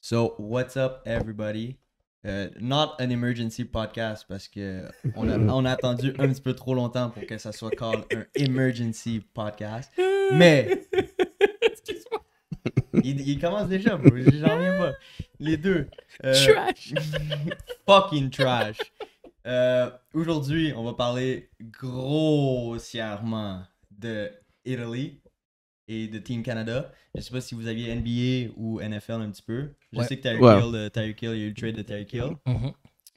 So, what's up, everybody? Euh, not an emergency podcast parce que on a, attendu un petit peu trop longtemps pour que ça soit called un emergency podcast. Mais. Excuse-moi. Il, commence déjà, J'en reviens pas. Les deux. Euh, trash. fucking trash. Euh, aujourd'hui, on va parler grossièrement de Italy et de Team Canada. Je ne sais pas si vous aviez NBA ou NFL un petit peu. Je sais que Tyreek ouais. Euh, Hill, il y a eu le trade de Terry Kill. Mm-hmm. Mm-hmm.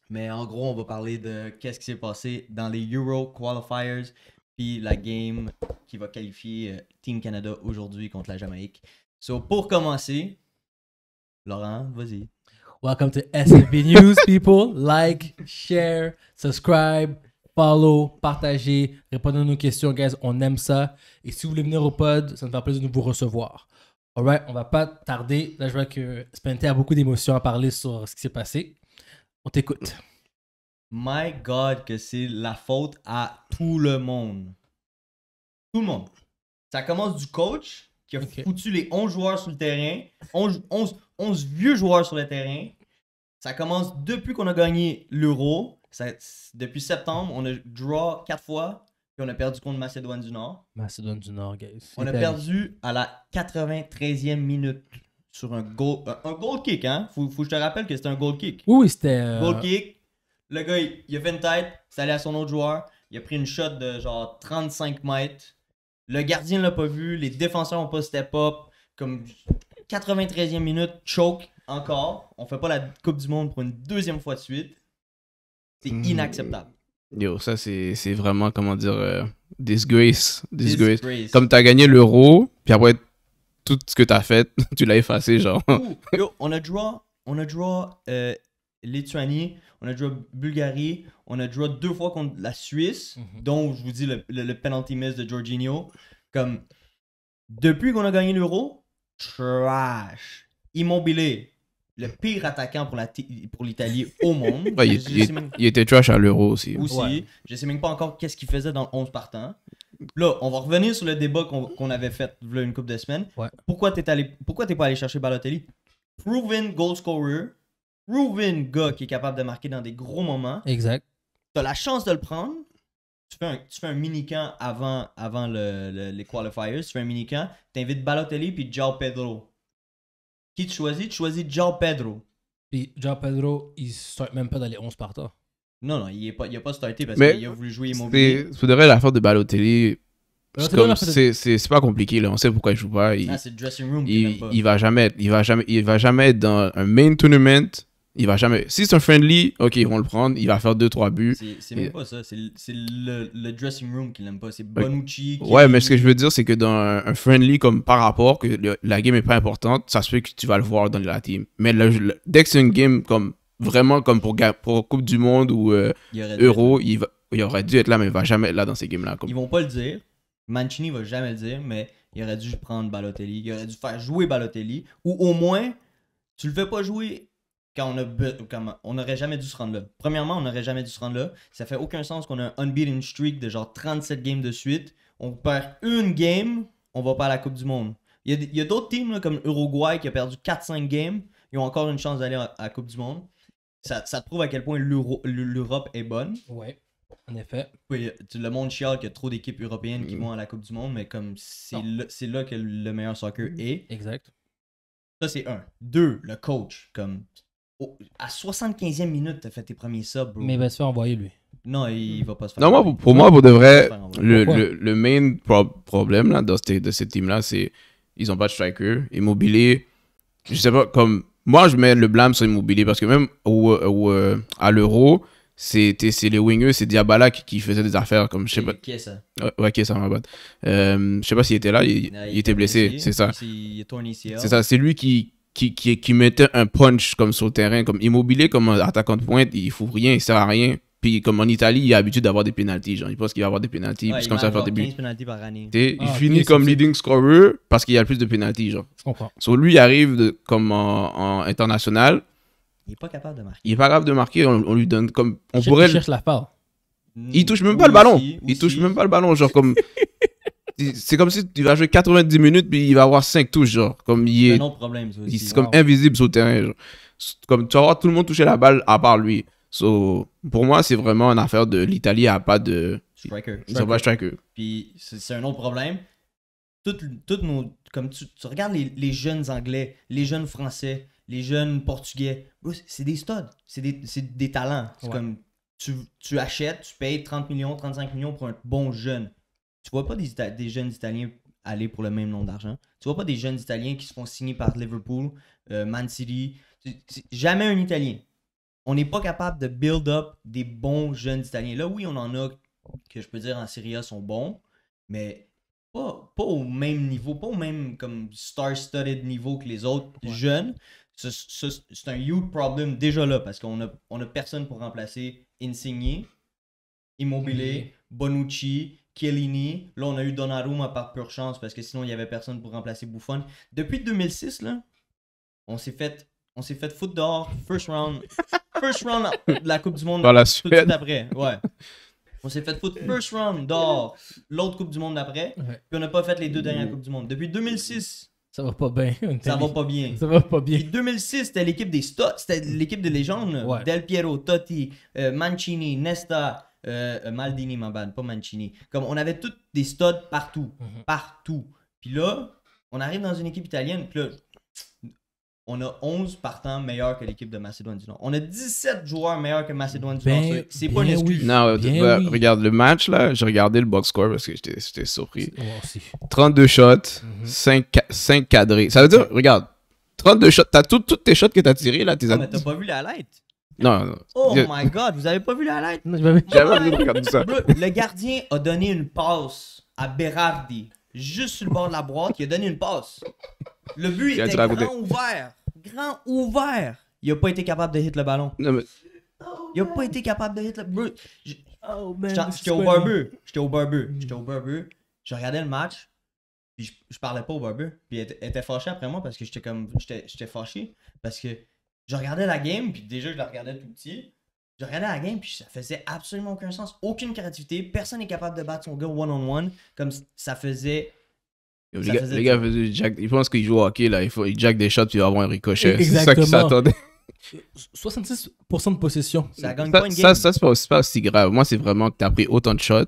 Mais en gros, on va parler de qu'est-ce qui s'est passé dans les Euro qualifiers, puis la game qui va qualifier euh, Team Canada aujourd'hui contre la Jamaïque. So, pour commencer, Laurent, vas-y. Welcome to SFB News, people. Like, share, subscribe follow, partagez, répondez à nos questions, guys. On aime ça. Et si vous voulez venir au pod, ça nous fait plaisir de vous recevoir. Alright, on va pas tarder. Là, je vois que Spencer a beaucoup d'émotions à parler sur ce qui s'est passé. On t'écoute. My God, que c'est la faute à tout le monde. Tout le monde. Ça commence du coach qui a foutu les 11 joueurs sur le terrain, 11 vieux joueurs sur le terrain. Ça commence depuis qu'on a gagné l'Euro depuis septembre, on a draw quatre fois, puis on a perdu contre Macédoine du Nord. Macédoine du Nord, guys. On a perdu à la 93e minute sur un goal, euh, un goal kick, hein? Faut, que je te rappelle que c'était un goal kick. Oui, c'était. Euh, goal kick. Le gars, il, a fait une tête, c'est allé à son autre joueur, il a pris une shot de genre 35 mètres. Le gardien l'a pas vu, les défenseurs ont pas step up. Comme 93e minute, choke encore. On fait pas la Coupe du Monde pour une deuxième fois de suite. C'est hmm. inacceptable. Yo, ça, c'est vraiment, comment dire, euh, disgrace. disgrace. Comme Comme t'as gagné l'euro, puis après, tout ce que tu as fait, tu l'as effacé, genre. Yo, on a draw, on a draw euh, Lituanie, on a draw Bulgarie, on a draw deux fois contre la Suisse, mhm. dont je vous dis le, penalty miss de Jorginho. Comme, depuis qu'on a gagné l'euro, trash. Immobilier, le pire attaquant pour, la pour l'Italie au monde. il, était trash à l'Euro aussi. Aussi. ne sais même pas encore qu'est-ce qu'il faisait dans le 11 partant. Là, on va revenir sur le débat qu'on, avait fait une couple de semaines. Pourquoi tu allé pas allé chercher Balotelli? Proven goal scorer. Proven gars qui est capable de marquer dans des gros moments. Exact. Tu as la chance de le prendre. Tu fais un, tu mini-camp avant, avant le, les qualifiers. Tu fais un mini-camp. Tu invites Balotelli puis Giao Pedro tu choisis Tu choisis João Pedro. Puis João Pedro, il ne même pas dans les 11 partants. Non, non, il est pas, il a pas starté parce qu'il a voulu jouer immobilier. C'est vrai, l'affaire de Balotelli, c'est pas compliqué là on sait pourquoi il joue pas il, ah, il, va jamais il va jamais il va jamais être dans un main tournament il va jamais. Si c'est un friendly, ok, ils vont le prendre. Il va faire 2-3 buts. C'est même pas ça. C'est le, dressing room qu'il aime pas. C'est Bonucci. ouais, mais ce que je veux dire, c'est que dans un, friendly, comme par rapport, que la game est pas importante, ça se fait que tu vas le voir dans la team. Mais dès que c'est une game comme vraiment comme pour, pour Coupe du Monde ou euh, Euro, il, aurait dû être là, mais il va jamais être là dans ces games-là. Comme... Ils vont pas le dire. Mancini va jamais le dire, mais il aurait dû prendre Balotelli. Il aurait dû faire jouer Balotelli. Ou au moins, tu le fais pas jouer quand on a comme on n'aurait jamais dû se rendre là. Premièrement, on n'aurait jamais dû se rendre là. Ça fait aucun sens qu'on a un unbeaten streak de genre 37 games de suite. On perd une game, on va pas à la Coupe du Monde. Il y a, d'autres teams comme Uruguay qui a perdu 4-5 games. Ils ont encore une chance d'aller à, la Coupe du Monde. Ça, te prouve à quel point l'Europe est bonne. Oui, En effet. Oui, le monde chiale qu'il y a trop d'équipes européennes qui mm. vont à la Coupe du Monde, mais comme c'est là, que le meilleur soccer est. Exact. Ça, c'est un. Deux, le coach à 75e minute, tu as fait tes premiers subs, bro. Mais il va se faire envoyer, lui. Non, il va pas se faire. Non, moi, pour, moi, pour de vrai, le, le, le main problème là, de, cette team-là, c'est ils n'ont pas de striker. Immobilier, je sais pas, comme moi, je mets le blâme sur Immobilier parce que même euh, à l'Euro, c'était c'est les wingers, c'est Diabala qui, faisait des affaires comme je sais pas. Qui est ça ça m'a battu. Euh, je sais pas s'il était là, il, ah, était blessé, c'est ça. C'est ça, c'est lui qui, qui, qui, mettait un punch comme sur le terrain, comme immobilier, comme attaquant de pointe, il fout rien, il sert à rien. Puis comme en Italie, il a l'habitude d'avoir des pénalties. Genre, il pense qu'il va avoir des pénalties. comme ça, faire des buts. Il ah, finit comme leading scorer parce qu'il y a le plus de pénalties. Genre. Je lui, il arrive de, comme en, international. Il n'est pas capable de marquer. Il n'est pas capable de marquer. On, lui donne comme. On pourrait. Il cherche la Il touche même pas le ballon. Il touche même pas le ballon. Genre, comme. c'est comme si tu vas jouer 90 minutes puis il va avoir 5 touches genre comme il est, un problème, C'est comme invisible sur le terrain comme tu vas voir tout le monde toucher la balle à part lui so, pour moi c'est vraiment une affaire de l'Italie a pas de striker, puis c'est un autre problème toutes, comme tu, regardes les, jeunes anglais les jeunes français les jeunes portugais c'est des studs c'est des, talents comme tu, tu achètes tu payes 30 millions 35 millions pour un bon jeune tu vois pas des, jeunes Italiens aller pour le même nombre d'argent. Tu vois pas des jeunes Italiens qui se font signer par Liverpool, euh, Man City. Jamais un Italien. On n'est pas capable de build up des bons jeunes Italiens. Là, oui, on en a que je peux dire en Serie A sont bons, mais pas, au même niveau, pas au même comme star-studded niveau que les autres jeunes. C'est un huge problem déjà là parce qu'on a, on a personne pour remplacer Insigné, Immobilier, Bonucci, Chiellini. Là, on a eu Donnarumma par pure chance parce que sinon, il n'y avait personne pour remplacer Buffon. Depuis 2006, là, on s'est fait. On s'est fait foot dehors, first round, first round de la Coupe du Monde Dans la tout de suite après. Ouais. On s'est fait foot first round dehors, l'autre Coupe du Monde d'après, puis on n'a pas fait les deux dernières Coupes du Monde. Depuis 2006, ça va pas bien. Ça va pas bien. Ça va pas bien. 2006, c'était l'équipe des Stots, c'était l'équipe des légendes. Del Piero, Totti, euh, Mancini, Nesta, euh, euh, Maldini, ma bad, pas Mancini. Comme on avait toutes des studs partout, mhm. partout. Puis là, on arrive dans une équipe italienne, puis là, on a 11 partants meilleurs que l'équipe de Macédoine du Nord. On a 17 joueurs meilleurs que Macédoine du Nord. Ben c'est pas ben une excuse. Non, euh, ben bah, regarde le match là. J'ai regardé le box score parce que j'étais surpris. 32 shots, 5, mhm. 5, cadrés. Ça veut dire, regarde, 32 shots. T'as toutes tes shots que t'as tirés là. Tes non, ah, mais t'as pas vu la lettre. Non, Oh my God, vous avez pas vu la lettre? comme ça. Le gardien a donné une passe à Berardi, juste sur le bord de la boîte, il a donné une passe. Le but était grand ouvert. Grand ouvert. Il a pas été capable de hit le ballon. il a pas été capable de hit le ballon. Oh, j'étais au barbu. J'étais au barbu. J'étais au barbu. Je regardais le match. Puis je, parlais pas au barbu. Puis elle, était fâché après moi parce que j'étais comme. J'étais fâché. Parce que je regardais la game, puis déjà, je la regardais tout petit. Je regardais la game, puis ça faisait absolument aucun sens. Aucune créativité. Personne n'est capable de battre son gars one-on-one. comme ça faisait les, gars, fait jack, ils pensent qu'ils jouent au hockey, là. Ils, jack des shots, puis ils avoir un ricochet. E- c'est ça qu'ils s'attendaient. 66% de possession. Ça, gagne pas une game. Ça, c'est pas, pas, aussi grave. Moi, c'est vraiment que t'as pris autant de shots,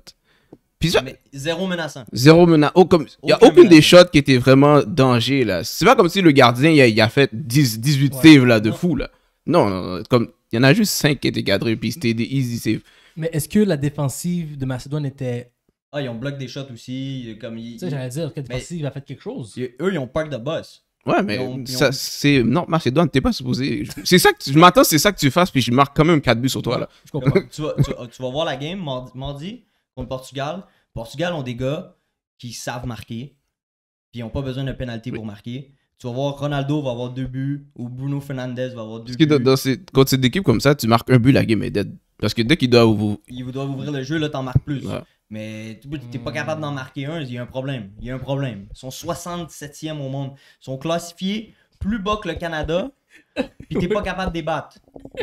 mais zéro menaçant. Zéro menaçant. Oh, comme... Il n'y a aucune des shots qui était vraiment danger. là. C'est pas comme si le gardien il a, a fait 18 saves là, de fou. Là. Non, non, non. Comme... Il y en a juste 5 qui étaient cadrés, puis c'était des easy saves. Mais est-ce que la défensive de Macédoine était. Ah, ils ont bloqué des shots aussi. Comme Tu sais, j'allais dire, que la défensive a fait quelque chose. eux, ils ont park de boss. Ouais, mais ça, c'est. Non, Macédoine, t'es pas supposé. C'est ça que Je m'attends, c'est ça que tu fasses, puis je marque quand même 4 buts sur toi, là. Je comprends. tu, vas, tu, vas, voir la game mardi, mardi contre Portugal. Portugal ont des gars qui savent marquer, puis ils n'ont pas besoin de pénalité pour marquer. Tu vas voir, Ronaldo va avoir deux buts, ou Bruno Fernandez va avoir deux buts. que dans quand d'équipe comme ça, tu marques un but, la game est dead. Parce que dès qu'ils doit ouvrir le jeu, là, t'en marques plus. Mais tu n'es pas capable d'en marquer un, il y a un problème. Il y a un problème. Ils sont 67e au monde. Ils sont classifiés plus bas que le Canada, puis t'es pas capable de débattre.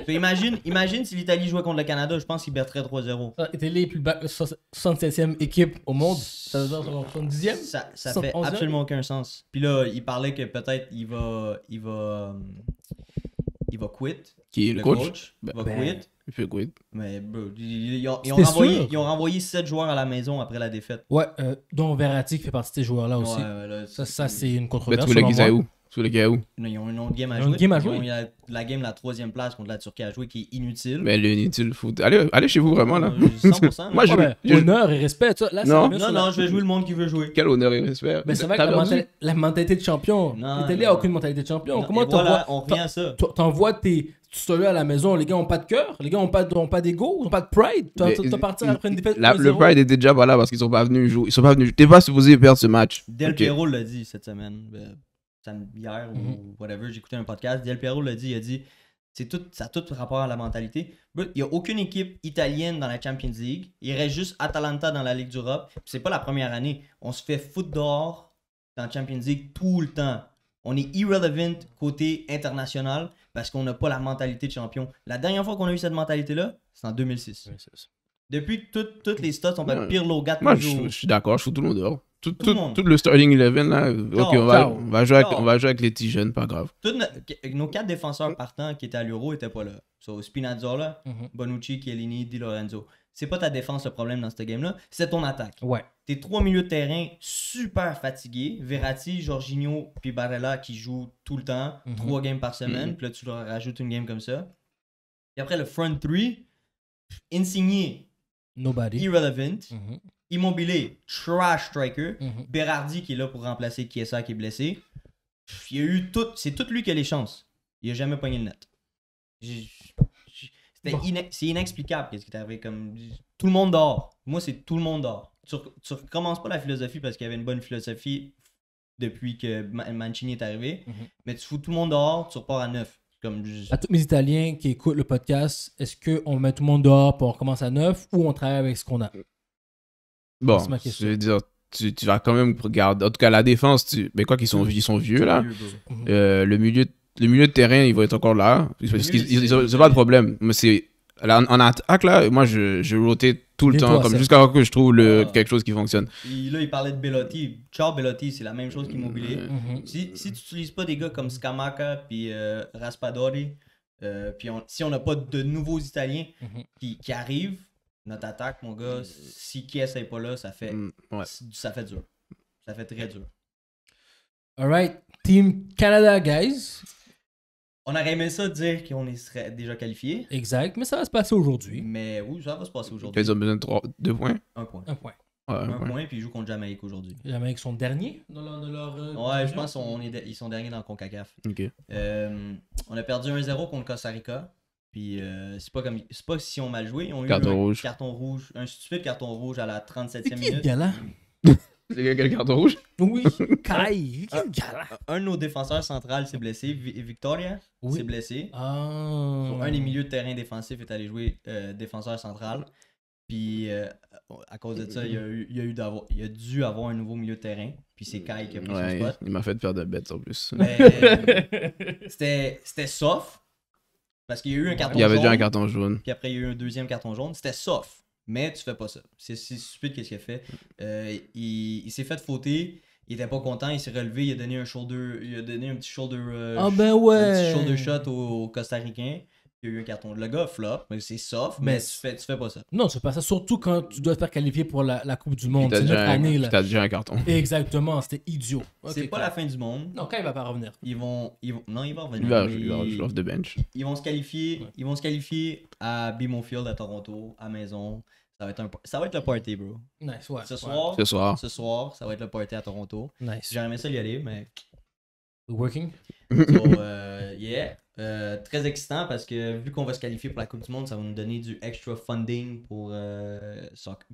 imagine, imagine si l'Italie jouait contre le Canada, je pense qu'il perdraient 3-0. T'es les plus 67e équipe au monde. Ça veut dire 70e Ça, ça fait absolument aucun sens. Puis là, il parlait que peut-être il va. Il va. Il va quitter. Qui est le coach, va ben, quitter. Il fait quitter. Mais ils, ont, renvoyé, ils, ont, renvoyé, 7 joueurs à la maison après la défaite. Ouais, euh, dont Verratti qui fait partie de ces joueurs-là aussi. ça, ça c'est une controverse. Sous les gars où. Ils ont une autre game à jouer. Une game à jouer. la, la, game, la troisième place contre la Turquie à jouer qui est inutile. Mais elle est inutile. Faut... Allez, allez chez vous vraiment là. 100%. Euh, Moi, j'ai honneur et respect. Ça. Là, non, non, non, je vais jouer le monde qui veut jouer. Quel honneur et respect. Mais c'est vrai que la, mentalité de champion. n'y a aucune mentalité de champion. Comment t'envoies voilà, on revient à ça. T'envoies tes tutoriels à la maison. Les gars ont pas de cœur. Les gars ont pas, ont pas d'ego. Ils ont pas de pride. Tu vas partir après une défaite. le pride est déjà là parce qu'ils sont pas venus jouer. Ils sont pas venus. T'es pas supposé perdre ce match. Del Piero l'a dit cette semaine. Ben, hier ou mm-hmm. whatever, j'écoutais un podcast, Del Piero l'a dit, il a dit c'est tout, ça a tout rapport à la mentalité. il n'y a aucune équipe italienne dans la Champions League. Il reste juste Atalanta dans la Ligue d'Europe. C'est pas la première année. On se fait foot dehors dans la Champions League tout le temps. On est irrelevant côté international parce qu'on n'a pas la mentalité de champion. La dernière fois qu'on a eu cette mentalité-là, c'est en 2006. Depuis toutes, les stats sont pas pire logat. Moi, je, suis d'accord, je suis tout le monde dehors tout, le starting 11, on, va, jouer avec, les petits jeunes, pas grave. Nos, quatre défenseurs partants qui étaient à l'Euro n'étaient pas là. So, Spinazzola, mhm. Bonucci, Chiellini, Di Lorenzo. C'est pas ta défense le problème dans ce game-là, c'est ton attaque. Tes trois milieux de terrain super fatigués, Verratti, Jorginho, puis Barella qui jouent tout le temps, mhm. trois games par semaine, mhm. puis là tu leur rajoutes une game comme ça. Et après le front 3, Insigné, Nobody. Irrelevant. Mm-hmm. Immobilier, trash striker. Mm-hmm. Berardi qui est là pour remplacer Kiesa qui est blessé. Il a eu tout. C'est tout lui qui a les chances. Il a jamais pogné le net. C'est inexplicable qu'est-ce qui est arrivé. Comme... Tout le monde dort. Moi, c'est tout le monde dort. Tu, recommences pas la philosophie parce qu'il y avait une bonne philosophie depuis que Mancini est arrivé. Mm-hmm. Mais tu fous tout le monde dehors, tu repars à neuf. Comme À tous mes Italiens qui écoutent le podcast, est-ce qu'on met tout le monde dehors pour commencer commence à neuf ou on travaille avec ce qu'on a Bon, je veux dire, tu, vas quand même regarder. En tout cas, la défense, tu... mais quoi qu'ils sont, ils sont vieux là. Mhm. Euh, le milieu, le milieu de terrain, ils vont être encore là. Ils n'ont pas de problème. Mais c'est en, attaque, ah, là, moi, je, je tout le temps, jusqu'à comme jusqu'à que je trouve ah. quelque chose qui fonctionne. là, il parlait de Bellotti. Ciao, Bellotti, c'est la même chose qu'Immobilier. Mhm. si, si, tu n'utilises pas des gars comme Scamaca puis euh, Raspadori, euh, puis si on n'a pas de nouveaux Italiens mhm. qui, arrivent, notre attaque, mon gars, euh, si Kies n'est pas là, ça fait, mm, ça fait dur. Ça fait très dur. All right. Team Canada, guys. On aurait aimé ça dire qu'on serait déjà qualifié. Exact, mais ça va se passer aujourd'hui. Mais oui, ça va se passer aujourd'hui. Ils ont besoin de deux points. Un point. Un point. un, point. puis ils jouent contre Jamaïque aujourd'hui. Jamaïque sont derniers dans leur. Euh, ouais, je pense qu'ils sont derniers dans le CONCACAF. Ok. Euh, on a perdu 1-0 contre Costa Rica. Puis euh, c'est pas comme c'est pas si on mal joué, ils ont eu un rouge. carton rouge, un stupide carton rouge à la 37e minute. C'est qui C'est carton rouge? Oui, Kai. un, de nos défenseurs centrales s'est blessé. Victoria s'est blessé. Ah. un des milieux de terrain défensif est allé jouer euh, défenseur central. Puis euh, à cause de ça, il a, eu, il dû avoir un nouveau milieu de terrain. Puis c'est Kai qui a pris son spot. il m'a fait faire de bête en plus. c'était c'était soft. Parce qu'il y a eu un carton jaune. Il y avait déjà un carton jaune. Puis après, il y a eu un deuxième carton jaune. C'était soft. Mais tu fais pas ça. C'est stupide qu'est-ce qu'il a fait. Euh, il, s'est fait fauter. Il était pas content, il s'est relevé, il a donné un shoulder, il a donné un petit shoulder, euh, ah, ben shot au, au Costaricain. Il y a eu un carton. Le gars flop, mais c'est soft, mais, tu, fais, tu fais pas ça. Non, c'est pas ça, surtout quand tu dois te faire qualifier pour la, Coupe du Monde. C'est année. T'as déjà un carton. Exactement, c'était idiot. c'est pas la fin du monde. Non, quand il va pas revenir. Ils vont, ils vont non, il va revenir. Il va, off bench. Ils vont se qualifier, ils vont se qualifier à BMO Field à Toronto, à maison. Ça va, être le party, bro. Nice, Ce soir, ce soir, ce soir, ça va être le party à Toronto. Nice. J'aimerais ça y aller, mais. Working. Euh, yeah. Euh, très excitant parce que vu qu'on va se qualifier pour la Coupe du Monde, ça va nous donner du extra funding pour, euh,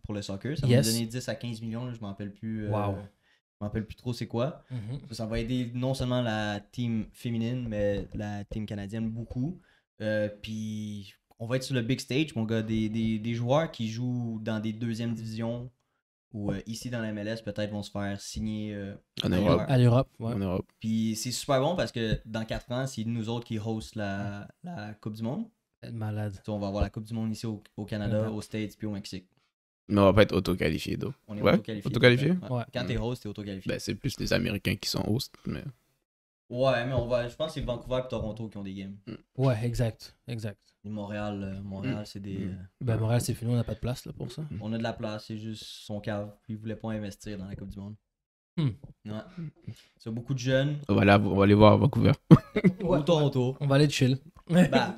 pour le soccer. Ça va nous donner 10 à 15 millions, je m'en rappelle plus. Je m'en rappelle plus trop c'est quoi. Mm-hmm. Ça va aider non seulement la team féminine, mais la team canadienne beaucoup. puis on va être sur le big stage, mon gars, des, des, joueurs qui jouent dans des deuxièmes divisions ou euh, ici dans la MLS, peut-être vont se faire signer euh, en Europe. à l'Europe. En Europe. Puis c'est super bon parce que dans 4 ans, c'est nous autres qui host la, Coupe du Monde. Malade. on va avoir la Coupe du Monde ici au, Canada, aux States, puis au Mexique. Mais on va pas être auto-qualifié, donc. On est auto-qualifié. Auto ouais. Quand t'es host, t'es auto-qualifié. Ben, c'est plus les Américains qui sont hosts, mais. Ouais, mais on va, je pense que c'est Vancouver et Toronto qui ont des games. Mm. Ouais, exact, exact. Et Montréal, euh, Montréal, mm. c'est des. Mm. Euh, ben, Montréal, c'est fini, on n'a pas de place pour ça. on a de la place, c'est juste son cave. Il ne voulaient pas investir dans la Coupe du Monde. Hmm. Ouais. C'est beaucoup de jeunes On va, aller, on va aller voir Vancouver. ou Toronto. On va aller chill. Bah,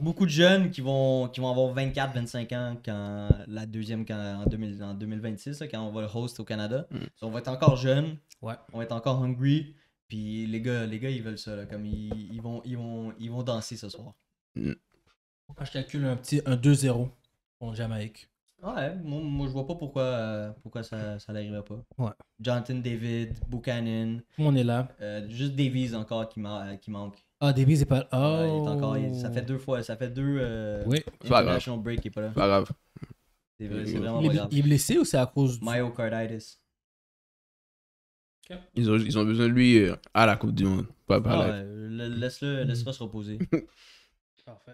beaucoup de jeunes qui vont, qui vont avoir 24, 25 ans quand la deuxième en, 2026, quand on va le host au Canada. Hmm. on va être encore jeunes. Ouais. On va être encore hungry. Puis les gars, les gars, ils veulent ça, là. Comme ils, vont, ils, vont, ils vont danser ce soir. Mm. je calcule un petit un 2-0 pour Jamaïque. Ouais, moi, je vois pas pourquoi, euh, pourquoi ça, ça n'arriverait pas. Ouais. Jonathan David, Buchanan. On est là. Euh, juste Davies encore qui, euh, qui manque. Ah, Davies est pas là. Oh. il est oh. encore, ça fait deux fois, ça fait deux. oui, international break, est pas là. Pas grave. C'est vraiment il, Il est blessé ou c'est à cause du. Myocarditis. Ils, ont, besoin de lui euh, à la Coupe du Monde, ah Laisse-le mm. laisse le se reposer. Parfait.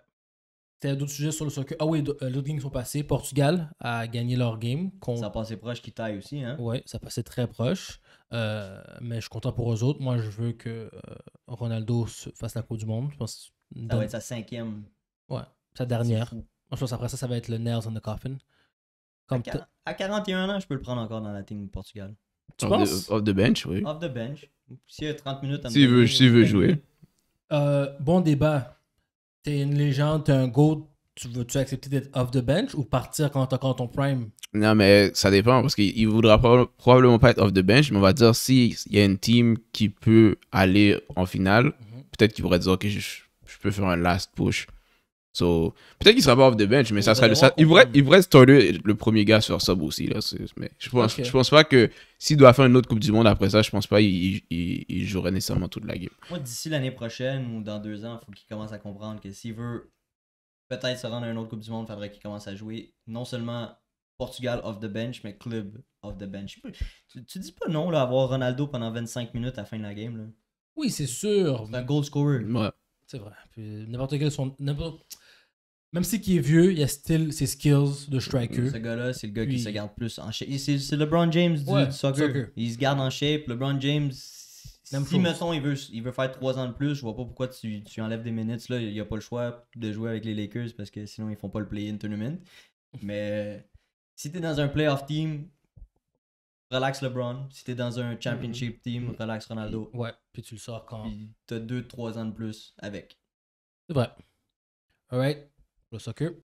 T'as d'autres sujets sur le soccer. Ah oui, d'autres euh, games sont passés. Portugal a gagné leur game. Contre... Ça passait proche qui taille aussi, hein? Oui, ça passait très proche. Euh, mais je suis content pour eux autres. Moi, je veux que Ronaldo fasse la Coupe du Monde. ça va être sa cinquième. Ouais, sa dernière. Je pense après ça, ça va être le Nails on the Coffin. à, à, 41 ans, je peux le prendre encore dans la team Portugal. Tu penses? The, off the bench, oui. Off the bench. S'il a 30 minutes S'il veut, s'il veut euh, jouer. Euh, bon débat. T'es une légende, t'es un GOAT. Tu veux-tu accepter d'être off the bench ou partir quand t'as ton prime? Non, mais ça dépend parce qu'il voudra probablement pas être off the bench, mais on va dire s'il y a une team qui peut aller en finale, mhm. peut-être qu'il pourrait dire OK, je, peux faire un last push. So, peut-être qu'il sera pas off the bench, mais ça serait le, ça, il, pourrait, il pourrait le premier gars sur sub aussi. Là, mais je pense, je pense pas que s'il doit faire une autre Coupe du Monde après ça, je pense pas qu'il il, il, jouerait nécessairement toute la game. Moi, d'ici l'année prochaine ou dans deux ans, il faut qu'il commence à comprendre que s'il veut peut-être se rendre à une autre Coupe du Monde, il faudrait qu'il commence à jouer non seulement Portugal off the bench, mais club off the bench. Tu, dis pas non, là, avoir Ronaldo pendant 25 minutes à la fin de la game. Là. Oui, c'est sûr. C'est un goal scorer. C'est vrai. N'importe quel son. Même si qui est vieux, il a still ses skills de striker. Ce gars-là, c'est le gars qui se garde plus en shape. C'est LeBron James du soccer. Il se garde en shape. LeBron James, Même si Messon mettons il veut, il veut faire 3 ans de plus, je vois pas pourquoi tu, tu enlèves des minutes. Là. Il n'y a pas le choix de jouer avec les Lakers parce que sinon ils font pas le play-in tournament. Mais si tu es dans un playoff team, relax LeBron. Si tu es dans un championship team, mm-hmm. relax Ronaldo. Ouais, puis tu le sors quand. Tu as 2-3 ans de plus avec. C'est vrai. right. What's up, Coop?